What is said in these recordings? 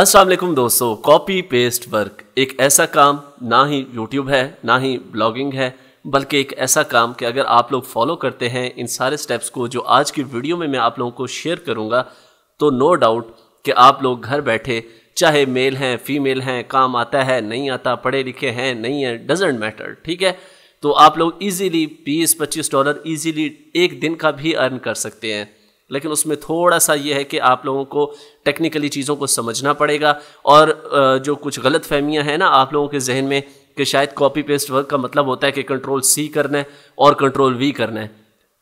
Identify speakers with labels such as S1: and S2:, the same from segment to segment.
S1: असलम दोस्तों copy paste work एक ऐसा काम ना ही यूट्यूब है ना ही ब्लॉगिंग है बल्कि एक ऐसा काम कि अगर आप लोग फॉलो करते हैं इन सारे स्टेप्स को जो आज की वीडियो में मैं आप लोगों को शेयर करूंगा तो नो डाउट कि आप लोग घर बैठे चाहे मेल हैं फीमेल हैं काम आता है नहीं आता पढ़े लिखे हैं नहीं है डजेंट मैटर ठीक है तो आप लोग ईजीली बीस पच्चीस डॉलर ईजीली एक दिन का भी अर्न कर सकते हैं लेकिन उसमें थोड़ा सा ये है कि आप लोगों को टेक्निकली चीज़ों को समझना पड़ेगा और जो कुछ गलत फहमियाँ हैं ना आप लोगों के जहन में कि शायद कॉपी पेस्ट वर्क का मतलब होता है कि कंट्रोल सी करना है और कंट्रोल वी करना है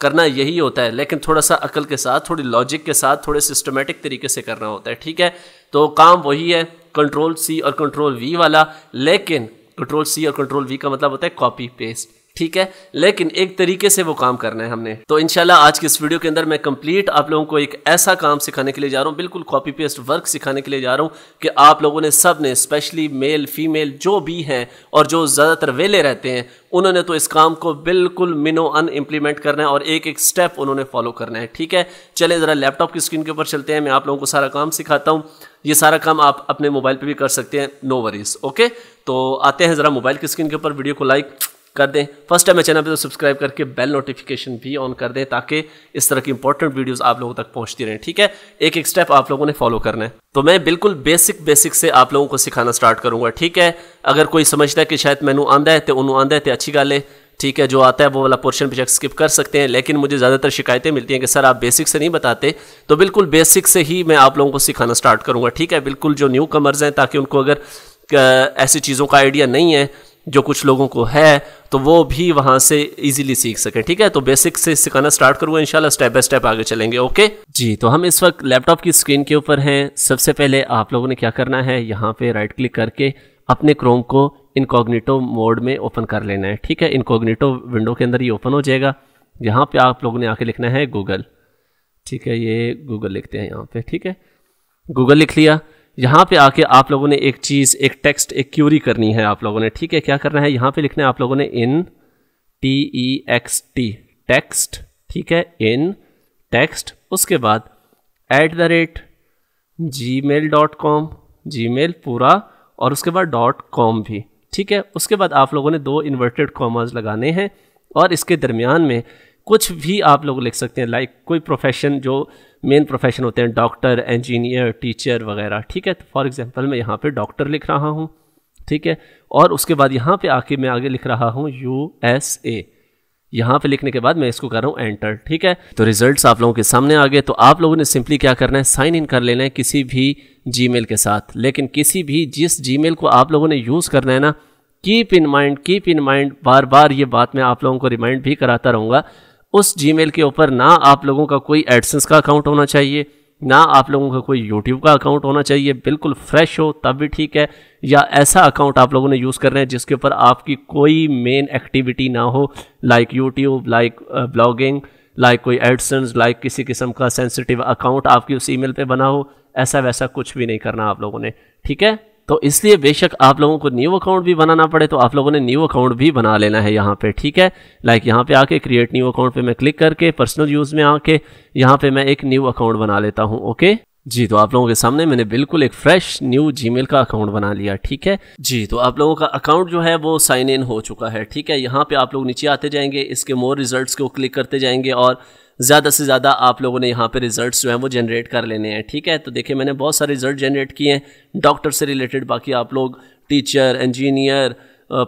S1: करना यही होता है लेकिन थोड़ा सा अकल के साथ थोड़ी लॉजिक के साथ थोड़े सिस्टमेटिक तरीके से करना होता है ठीक है तो काम वही है कंट्रोल सी और कंट्रोल वी वाला लेकिन कंट्रोल सी और कंट्रोल वी का मतलब होता है कॉपी पेस्ट ठीक है लेकिन एक तरीके से वो काम करना है हमने तो इनशाला आज की इस वीडियो के अंदर मैं कंप्लीट आप लोगों को एक ऐसा काम सिखाने के लिए जा रहा हूँ बिल्कुल कॉपी पेस्ट वर्क सिखाने के लिए जा रहा हूँ कि आप लोगों ने सब ने स्पेशली मेल फीमेल जो भी हैं और जो ज़्यादातर वेले रहते हैं उन्होंने तो इस काम को बिल्कुल मिनो अन इम्प्लीमेंट करना है और एक एक स्टेप उन्होंने फॉलो करना है ठीक है चले ज़रा लैपटॉप की स्क्रीन के ऊपर चलते हैं मैं आप लोगों को सारा काम सिखाता हूँ ये सारा काम आप अपने मोबाइल पर भी कर सकते हैं नो वरीज ओके तो आते हैं ज़रा मोबाइल की स्क्रीन के ऊपर वीडियो को लाइक कर दें फर्स्ट टाइम चैनल पे तो सब्सक्राइब करके बेल नोटिफिकेशन भी ऑन कर दें ताकि इस तरह की इंपॉर्टेंट वीडियोस आप लोगों तक पहुंचती रहें ठीक है एक एक स्टेप आप लोगों ने फॉलो करना है तो मैं बिल्कुल बेसिक बेसिक से आप लोगों को सिखाना स्टार्ट करूंगा ठीक है अगर कोई समझता है कि शायद मैनू आंदा है तो उन्होंने आंदा है तो अच्छी गल है ठीक है जो आता है वो वाला पोर्शन बेशक स्किप कर सकते हैं लेकिन मुझे ज़्यादातर शिकायतें मिलती हैं कि सर आप बेसिक से नहीं बताते तो बिल्कुल बेसिक से ही मैं आप लोगों को सिखाना स्टार्ट करूंगा ठीक है बिल्कुल जो न्यू कमर्स हैं ताकि उनको अगर ऐसी चीज़ों का आइडिया नहीं है जो कुछ लोगों को है तो वो भी वहां से इजीली सीख सकें ठीक है तो बेसिक से सिखाना स्टार्ट करूंगा इंशाल्लाह स्टेप बाय स्टेप आगे चलेंगे ओके जी तो हम इस वक्त लैपटॉप की स्क्रीन के ऊपर हैं सबसे पहले आप लोगों ने क्या करना है यहाँ पे राइट क्लिक करके अपने क्रोम को इनकॉग्निटो मोड में ओपन कर लेना है ठीक है इनकॉग्निटो विंडो के अंदर ये ओपन हो जाएगा यहाँ पर आप लोगों ने आके लिखना है गूगल ठीक है ये गूगल लिखते हैं यहाँ पर ठीक है गूगल लिख लिया यहाँ पे आके आप लोगों ने एक चीज़ एक टेक्स्ट एक क्यूरी करनी है आप लोगों ने ठीक है क्या करना है यहाँ पे लिखना है आप लोगों ने in T E X T text ठीक है इन टेक्स्ट उसके बाद at the rate Gmail dot com Gmail पूरा और उसके बाद डॉट कॉम भी ठीक है उसके बाद आप लोगों ने दो इन्वर्टेड कॉमर्स लगाने हैं और इसके दरमियान में कुछ भी आप लोग लिख सकते हैं लाइक कोई प्रोफेशन जो मेन प्रोफेशन होते हैं डॉक्टर इंजीनियर टीचर वगैरह ठीक है तो फॉर एग्जांपल मैं यहाँ पे डॉक्टर लिख रहा हूँ ठीक है और उसके बाद यहाँ पे आके मैं आगे लिख रहा हूँ यू एस ए यहाँ पे लिखने के बाद मैं इसको कर रहा हूँ एंटर ठीक है तो रिजल्ट्स आप लोगों के सामने आ गए तो आप लोगों ने सिंपली क्या करना है साइन इन कर लेना है किसी भी जी के साथ लेकिन किसी भी जिस जी को आप लोगों ने यूज़ करना है ना keep in mind keep in mind बार बार ये बात मैं आप लोगों को रिमाइंड भी कराता रहूँगा उस जी के ऊपर ना आप लोगों का कोई एडसेंस का अकाउंट होना चाहिए ना आप लोगों का कोई यूट्यूब का अकाउंट होना चाहिए बिल्कुल फ्रेश हो तब भी ठीक है या ऐसा अकाउंट आप लोगों ने यूज़ कर रहे हैं जिसके ऊपर आपकी कोई मेन एक्टिविटी ना हो like YouTube like blogging like कोई एडसन्स लाइक किसी किस्म का सेंसिटिव अकाउंट आपकी उस ईमेल पे बना हो ऐसा वैसा कुछ भी नहीं करना आप लोगों ने ठीक है तो इसलिए बेशक आप लोगों को न्यू अकाउंट भी बनाना पड़े तो आप लोगों ने न्यू अकाउंट भी बना लेना है यहाँ पे ठीक है लाइक यहाँ पे आके क्रिएट न्यू अकाउंट पे मैं क्लिक करके पर्सनल यूज़ में आके यहाँ पे मैं एक न्यू अकाउंट बना लेता हूँ ओके जी तो आप लोगों के सामने मैंने बिल्कुल एक फ्रेश न्यू जीमेल का अकाउंट बना लिया ठीक है जी तो आप लोगों का अकाउंट जो है वो साइन इन हो चुका है ठीक है यहाँ पे आप लोग नीचे आते जाएंगे इसके मोर रिजल्ट्स को क्लिक करते जाएंगे और ज़्यादा से ज़्यादा आप लोगों ने यहाँ पे रिजल्ट्स जो हैं वो जनरेट कर लेने हैं ठीक है तो देखिए मैंने बहुत सारे रिजल्ट जनरेट किए हैं डॉक्टर से रिलेटेड बाकी आप लोग टीचर इंजीनियर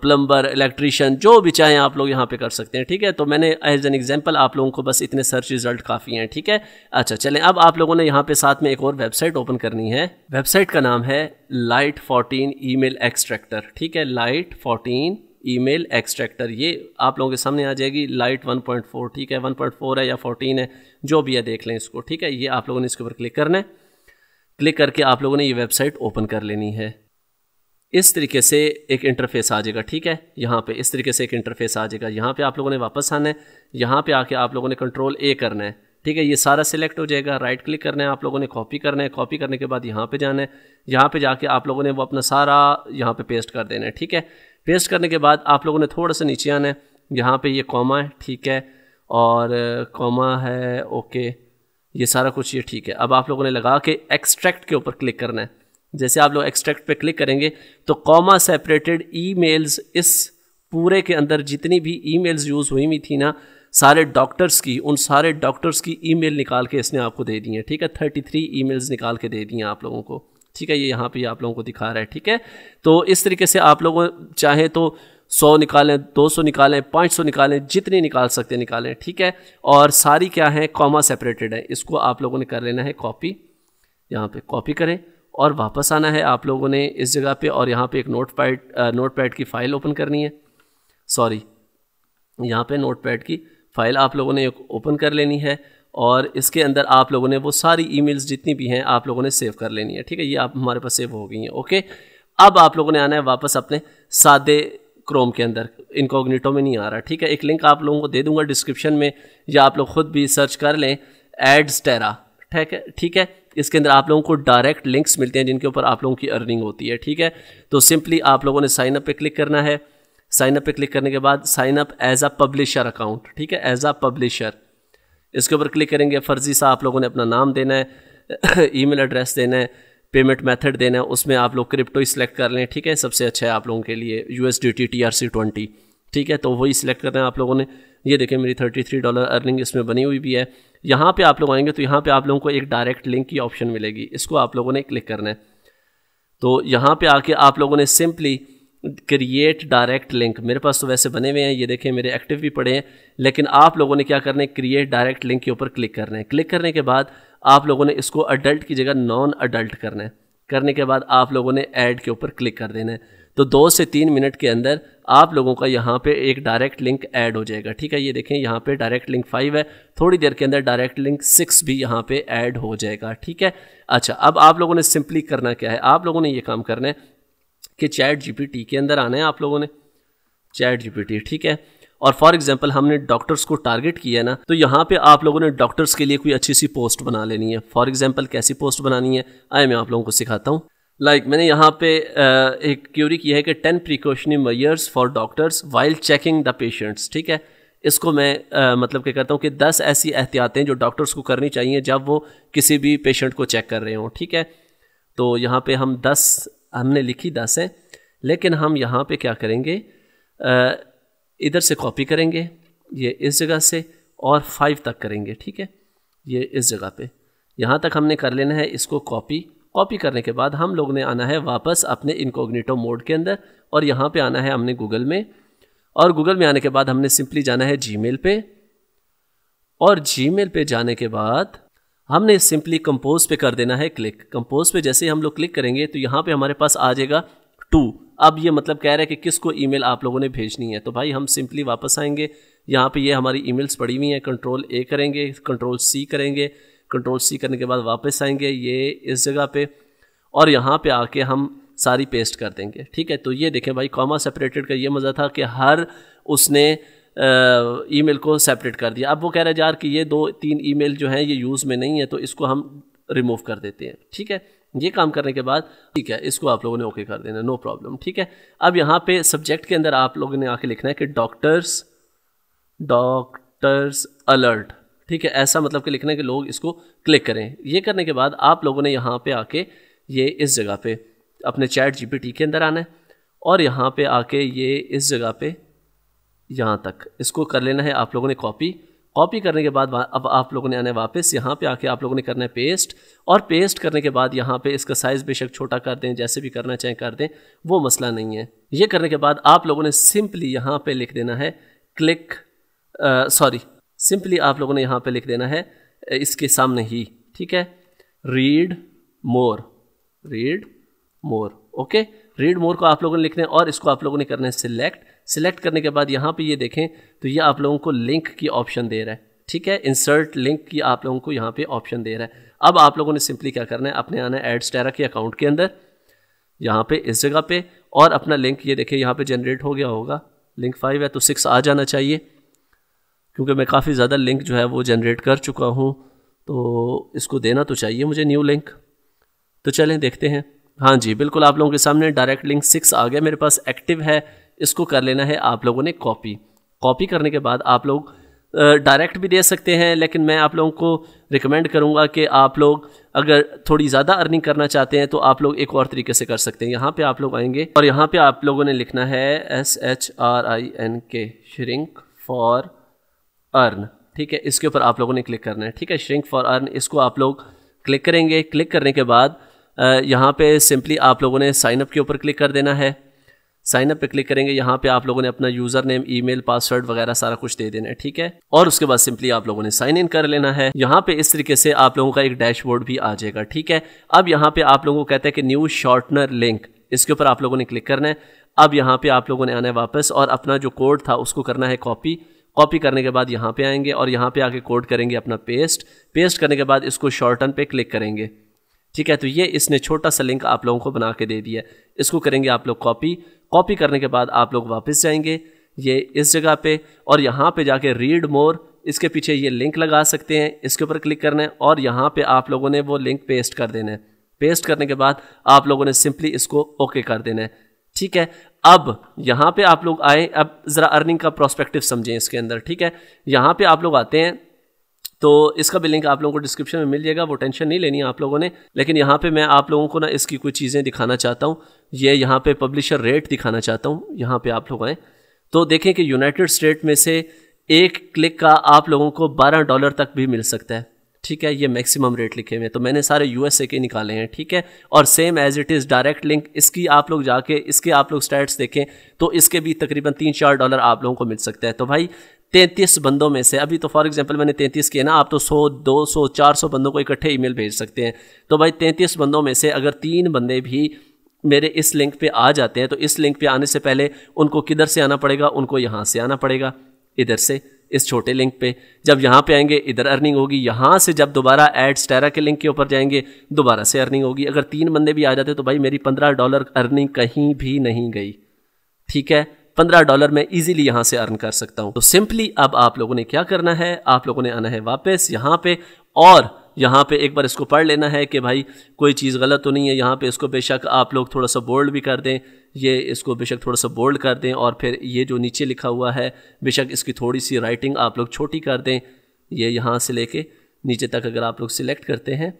S1: प्लम्बर इलेक्ट्रीशियन जो भी चाहें आप लोग यहाँ पे कर सकते हैं ठीक है तो मैंने एज एन एग्जाम्पल आप लोगों को बस इतने सर्च रिजल्ट काफ़ी हैं ठीक है अच्छा चलें अब आप लोगों ने यहाँ पे साथ में एक और वेबसाइट ओपन करनी है वेबसाइट का नाम है light fourteen email extractor ठीक है लाइट फोर्टीन ईमेल एक्सट्रैक्टर ये आप लोगों के सामने आ जाएगी लाइट 1.4 ठीक है 1.4 है या 14 है जो भी है देख लें इसको ठीक है ये आप लोगों ने इसके ऊपर क्लिक करना है क्लिक करके आप लोगों ने ये वेबसाइट ओपन कर लेनी है इस तरीके से एक इंटरफेस आ जाएगा ठीक है यहाँ पे इस तरीके से एक इंटरफेस आ जाएगा यहाँ पे आप लोगों ने वापस आना है यहाँ पे आके आप लोगों ने कंट्रोल ए करना है ठीक है ये सारा सिलेक्ट हो जाएगा राइट क्लिक करना है आप लोगों ने कॉपी करना है कॉपी करने के बाद यहाँ पे जाना है यहाँ पे जाके आप लोगों ने वो अपना सारा यहाँ पे पेस्ट कर देना है ठीक है पेस्ट करने के बाद आप लोगों ने थोड़ा सा नीचे आना है यहाँ पे ये कॉमा है ठीक है और कॉमा है ओके ये सारा कुछ ये ठीक है अब आप लोगों ने लगा के एक्सट्रैक्ट के ऊपर क्लिक करना है जैसे आप लोग एक्सट्रैक्ट पे क्लिक करेंगे तो कॉमा सेपरेटेड ईमेल्स इस पूरे के अंदर जितनी भी ईमेल्स यूज़ हुई हुई थी ना सारे डॉक्टर्स की उन सारे डॉक्टर्स की ईमेल निकाल के इसने आपको दे दी है ठीक है थर्टी थ्री ईमेल्स निकाल के दे दी हैं आप लोगों को ठीक है ये यहाँ पे आप लोगों को दिखा रहा है ठीक है तो इस तरीके से आप लोगों चाहे तो सौ निकालें दो सौ निकालें 500 सौ निकालें जितनी निकाल सकते निकालें ठीक है और सारी क्या है कॉमा सेपरेटेड है इसको आप लोगों ने कर लेना है कॉपी यहाँ पे कॉपी करें और वापस आना है आप लोगों ने इस जगह पे और यहाँ पे एक नोट पैड नोट पैड की फ़ाइल ओपन करनी है सॉरी यहाँ पे नोट पैड की फ़ाइल आप लोगों ने ओपन कर लेनी है और इसके अंदर आप लोगों ने वो सारी ईमेल्स जितनी भी हैं आप लोगों ने सेव कर लेनी है ठीक है ये आप हमारे पास सेव हो गई हैं ओके अब आप लोगों ने आना है वापस अपने सादे क्रोम के अंदर इनकोग्निटो में नहीं आ रहा ठीक है एक लिंक आप लोगों को दे दूंगा डिस्क्रिप्शन में या आप लोग खुद भी सर्च कर लें एड्स टेरा ठीक है ठीक है इसके अंदर आप लोगों को डायरेक्ट लिंक्स मिलते हैं जिनके ऊपर आप लोगों की अर्निंग होती है ठीक है तो सिंपली आप लोगों ने साइन अप पे क्लिक करना है साइनअप पर पे क्लिक करने के बाद sign up as a publisher account ठीक है एज अ पब्लिशर इसके ऊपर क्लिक करेंगे फर्जी सा आप लोगों ने अपना नाम देना है ईमेल एड्रेस देना है पेमेंट मेथड देना है उसमें आप लोग क्रिप्टो ही सिलेक्ट कर लें ठीक है सबसे अच्छा है आप लोगों के लिए U S D T T R C twenty ठीक है तो वही सिलेक्ट करना है आप लोगों ने ये देखें मेरी थर्टी थ्री डॉलर अर्निंग इसमें बनी हुई भी है यहाँ पे आप लोग आएंगे तो यहाँ पे आप लोगों को एक डायरेक्ट लिंक की ऑप्शन मिलेगी इसको आप लोगों ने क्लिक करना है तो यहाँ पे आके आप लोगों ने सिंपली क्रिएट डायरेक्ट लिंक मेरे पास तो वैसे बने हुए हैं ये देखें मेरे एक्टिव भी पड़े हैं लेकिन आप लोगों ने क्या करना है क्रिएट डायरेक्ट लिंक के ऊपर क्लिक करना है क्लिक करने के बाद आप लोगों ने इसको अडल्ट की जगह नॉन अडल्ट करना है करने के बाद आप लोगों ने ऐड के ऊपर क्लिक कर देना है तो दो से तीन मिनट के अंदर आप लोगों का यहाँ पे एक डायरेक्ट लिंक ऐड हो जाएगा ठीक है ये देखें यहाँ पे डायरेक्ट लिंक फाइव है थोड़ी देर के अंदर डायरेक्ट लिंक सिक्स भी यहाँ पे ऐड हो जाएगा ठीक है अच्छा अब आप लोगों ने सिंपली करना क्या है आप लोगों ने ये काम करना है कि चैट जीपीटी के अंदर आना है आप लोगों ने चैट जीपीटी ठीक है और फॉर एग्जाम्पल हमने डॉक्टर्स को टारगेट किया ना तो यहाँ पे आप लोगों ने डॉक्टर्स के लिए कोई अच्छी सी पोस्ट बना लेनी है फॉर एग्जाम्पल कैसी पोस्ट बनानी है आए मैं आप लोगों को सिखाता हूँ लाइक like, मैंने यहाँ पे एक क्यूरी की है कि ten precautionary measures for doctors while checking the patients ठीक है इसको मैं आ, मतलब क्या करता हूँ कि दस ऐसी एहतियातें जो डॉक्टर्स को करनी चाहिए जब वो किसी भी पेशेंट को चेक कर रहे हों ठीक है तो यहाँ पे हम दस हमने लिखी दस है लेकिन हम यहाँ पे क्या करेंगे इधर से कॉपी करेंगे ये इस जगह से और फाइव तक करेंगे ठीक है ये इस जगह पे यहाँ तक हमने कर लेना है इसको कॉपी कॉपी करने के बाद हम लोग ने आना है वापस अपने इनकोग्निटो मोड के अंदर और यहाँ पे आना है हमने गूगल में और गूगल में आने के बाद हमने सिंपली जाना है जी पे और जी पे जाने के बाद हमने सिंपली कंपोज पे कर देना है क्लिक कंपोज पे जैसे हम लोग क्लिक करेंगे तो यहाँ पे हमारे पास आ जाएगा टू अब ये मतलब कह रहा है कि किसको ईमेल आप लोगों ने भेजनी है तो भाई हम सिंपली वापस आएंगे यहाँ पे ये हमारी ईमेल्स पड़ी हुई हैं कंट्रोल ए करेंगे कंट्रोल सी करेंगे कंट्रोल सी करने के बाद वापस आएंगे ये इस जगह पे और यहाँ पे आके हम सारी पेस्ट कर देंगे ठीक है तो ये देखें भाई कॉमा सेपरेटेड का ये मज़ा था कि हर उसने ईमेल को सेपरेट कर दिया अब वो कह रहे हैं यार कि ये दो तीन ईमेल जो हैं ये यूज़ में नहीं है तो इसको हम रिमूव कर देते हैं ठीक है ये काम करने के बाद ठीक है इसको आप लोगों ने ओके कर देना नो प्रॉब्लम ठीक है अब यहाँ पे सब्जेक्ट के अंदर आप लोगों ने आके लिखना है कि डॉक्टर्स डॉक्टर्स अलर्ट ठीक है ऐसा मतलब कि लिखना है कि लोग इसको क्लिक करें ये करने के बाद आप लोगों ने यहाँ पे आके ये इस जगह पे अपने चैट जीपीटी के अंदर आना है और यहाँ पे आके ये इस जगह पे यहाँ तक इसको कर लेना है आप लोगों ने कॉपी कॉपी करने के बाद अब आप लोगों ने आना है वापस यहाँ पे आके आप लोगों ने करना है पेस्ट और पेस्ट करने के बाद यहाँ पे इसका साइज़ बेशक छोटा कर दें जैसे भी करना चाहें कर दें वो मसला नहीं है ये करने के बाद आप लोगों ने सिंपली यहाँ पे लिख देना है क्लिक सॉरी सिंपली आप लोगों ने यहाँ पे लिख देना है इसके सामने ही ठीक है read more read more okay read more को आप लोगों ने लिखना है और इसको आप लोगों ने करना है सिलेक्ट सिलेक्ट करने के बाद यहाँ पे ये देखें तो ये आप लोगों को लिंक की ऑप्शन दे रहा है ठीक है इंसर्ट लिंक की आप लोगों को यहाँ पे ऑप्शन दे रहा है अब आप लोगों ने सिंपली क्या करना है अपने आना है एड्स टेरा के अकाउंट के अंदर यहाँ पे इस जगह पे और अपना लिंक ये देखें यहाँ पे जनरेट हो गया होगा लिंक फाइव है तो सिक्स आ जाना चाहिए क्योंकि मैं काफ़ी ज़्यादा लिंक जो है वो जनरेट कर चुका हूँ तो इसको देना तो चाहिए मुझे न्यू लिंक तो चलें देखते हैं हाँ जी बिल्कुल आप लोगों के सामने डायरेक्ट लिंक सिक्स आ गया मेरे पास एक्टिव है इसको कर लेना है आप लोगों ने कॉपी कॉपी करने के बाद आप लोग डायरेक्ट भी दे सकते हैं लेकिन मैं आप लोगों को रिकमेंड करूंगा कि आप लोग अगर थोड़ी ज़्यादा अर्निंग करना चाहते हैं तो आप लोग एक और तरीके से कर सकते हैं यहाँ पे आप लोग आएंगे और यहाँ पे आप लोगों ने लिखना है S H R I N K shrink for earn ठीक है इसके ऊपर आप लोगों ने क्लिक करना है ठीक है श्रिंक फॉर अर्न इसको आप लोग क्लिक करेंगे क्लिक करने के बाद यहाँ पर सिंपली आप लोगों ने साइनअप के ऊपर क्लिक कर देना है साइन अप पे क्लिक करेंगे यहाँ पे आप लोगों ने अपना यूजर नेम ईमेल पासवर्ड वगैरह सारा कुछ दे देना है ठीक है और उसके बाद सिंपली आप लोगों ने साइन इन कर लेना है यहाँ पे इस तरीके से आप लोगों का एक डैशबोर्ड भी आ जाएगा ठीक है अब यहाँ पे आप लोगों को कहते हैं कि न्यू शॉर्टनर लिंक इसके ऊपर आप लोगों ने क्लिक करना है अब यहाँ पे आप लोगों ने आना है वापस और अपना जो कोड था उसको करना है कॉपी कॉपी करने के बाद यहाँ पे आएंगे और यहाँ पे आके कोड करेंगे अपना पेस्ट पेस्ट करने के बाद इसको शॉर्टन पे क्लिक करेंगे ठीक है तो ये इसने छोटा सा लिंक आप लोगों को बना के दे दिया इसको करेंगे आप लोग कॉपी कॉपी करने के बाद आप लोग वापस जाएंगे ये इस जगह पे और यहाँ पे जाके रीड मोर इसके पीछे ये लिंक लगा सकते हैं इसके ऊपर क्लिक करना है और यहाँ पे आप लोगों ने वो लिंक पेस्ट कर देना है पेस्ट करने के बाद आप लोगों ने सिंपली इसको ओके कर देना है ठीक है अब यहाँ पे आप लोग आए अब ज़रा अर्निंग का प्रोस्पेक्टिव समझें इसके अंदर ठीक है यहाँ पे आप लोग आते हैं तो इसका भी लिंक आप लोगों को डिस्क्रिप्शन में मिल जाएगा वो टेंशन नहीं लेनी आप लोगों ने लेकिन यहाँ पे मैं आप लोगों को ना इसकी कुछ चीज़ें दिखाना चाहता हूँ ये यहाँ पे पब्लिशर रेट दिखाना चाहता हूँ यहाँ पे आप लोग आएँ तो देखें कि यूनाइटेड स्टेट में से एक क्लिक का आप लोगों को बारह डॉलर तक भी मिल सकता है ठीक है ये मैक्सिमम रेट लिखे हुए हैं तो मैंने सारे यूएसए के निकाले हैं ठीक है और same as it is direct link इसकी आप लोग जाके इसके आप लोग स्टैट्स देखें तो इसके भी तकरीबन तीन चार डॉलर आप लोगों को मिल सकता है तो भाई तैंतीस बंदों में से अभी तो फॉर एग्जांपल मैंने तैंतीस किए ना आप तो सौ दो सौ चार सौ बंदों को इकट्ठे ईमेल भेज सकते हैं तो भाई तैंतीस बंदों में से अगर तीन बंदे भी मेरे इस लिंक पे आ जाते हैं तो इस लिंक पे आने से पहले उनको किधर से आना पड़ेगा उनको यहाँ से आना पड़ेगा इधर से इस छोटे लिंक पे जब यहाँ पे आएंगे इधर अर्निंग होगी यहाँ से जब दोबारा एड स्टैरा के लिंक के ऊपर जाएंगे दोबारा से अर्निंग होगी अगर तीन बंदे भी आ जाते तो भाई मेरी पंद्रह डॉलर अर्निंग कहीं भी नहीं गई ठीक है पंद्रह डॉलर मैं इजीली यहाँ से अर्न कर सकता हूँ तो सिंपली अब आप लोगों ने क्या करना है आप लोगों ने आना है वापस यहाँ पे और यहाँ पे एक बार इसको पढ़ लेना है कि भाई कोई चीज़ गलत तो नहीं है यहाँ पे इसको बेशक आप लोग थोड़ा सा बोल्ड भी कर दें ये इसको बेशक थोड़ा सा बोल्ड कर दें और फिर ये जो नीचे लिखा हुआ है बेशक इसकी थोड़ी सी राइटिंग आप लोग छोटी कर दें ये यहाँ से लेके नीचे तक अगर आप लोग सिलेक्ट करते हैं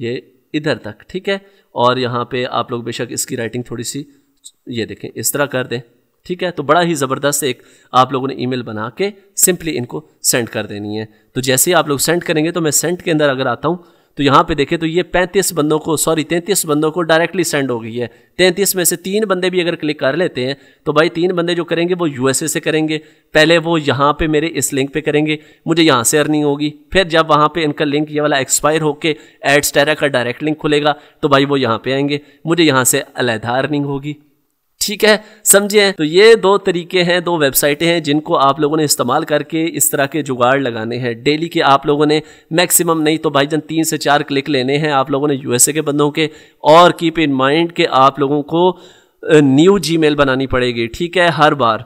S1: ये इधर तक ठीक है और यहाँ पर आप लोग बेशक इसकी राइटिंग थोड़ी सी ये देखें इस तरह कर दें ठीक है तो बड़ा ही ज़बरदस्त एक आप लोगों ने मेल बना के सिंपली इनको सेंड कर देनी है तो जैसे ही आप लोग सेंड करेंगे तो मैं सेंड के अंदर अगर आता हूँ तो यहाँ पे देखें तो ये 35 बंदों को सॉरी 33 बंदों को डायरेक्टली सेंड हो गई है 33 में से तीन बंदे भी अगर क्लिक कर लेते हैं तो भाई तीन बंदे जो करेंगे वो यूएसए से करेंगे पहले वो यहाँ पे मेरे इस लिंक पे करेंगे मुझे यहाँ से अर्निंग होगी फिर जब वहाँ पे इनका लिंक ये वाला एक्सपायर होकर एड्स टेरा का डायरेक्ट लिंक खुलेगा तो भाई वो यहाँ पर आएंगे मुझे यहाँ से अलहदा अर्निंग होगी ठीक है समझे तो ये दो तरीके हैं दो वेबसाइटें हैं जिनको आप लोगों ने इस्तेमाल करके इस तरह के जुगाड़ लगाने हैं डेली के आप लोगों ने मैक्सिमम नहीं तो भाईजान तीन से चार क्लिक लेने हैं आप लोगों ने यूएसए के बंदों के और कीप इन माइंड के आप लोगों को न्यू जी बनानी पड़ेगी ठीक है हर बार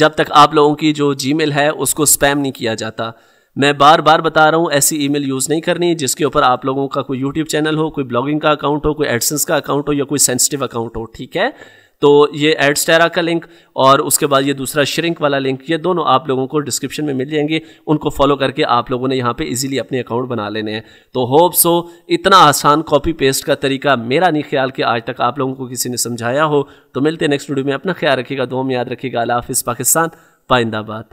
S1: जब तक आप लोगों की जो जी है उसको स्पैम नहीं किया जाता मैं बार बार बता रहा हूँ ऐसी ईमेल यूज़ नहीं करनी जिसके ऊपर आप लोगों का कोई यूट्यूब चैनल हो कोई ब्लॉगिंग का अकाउंट हो कोई एडसेंस का अकाउंट हो या कोई सेंसिटिव अकाउंट हो ठीक है तो ये एडस्टेरा का लिंक और उसके बाद ये दूसरा श्रिंक वाला लिंक ये दोनों आप लोगों को डिस्क्रिप्शन में मिल जाएंगे उनको फॉलो करके आप लोगों ने यहाँ पे इजीली अपने अकाउंट बना लेने हैं तो होप सो इतना आसान कॉपी पेस्ट का तरीका मेरा नहीं ख्याल कि आज तक आप लोगों को किसी ने समझाया हो तो मिलते हैं नेक्स्ट वीडियो में अपना ख्याल रखिएगा दो में याद रखिएगा अला हाफिज़ पाकिस्तान पाइंदाबाद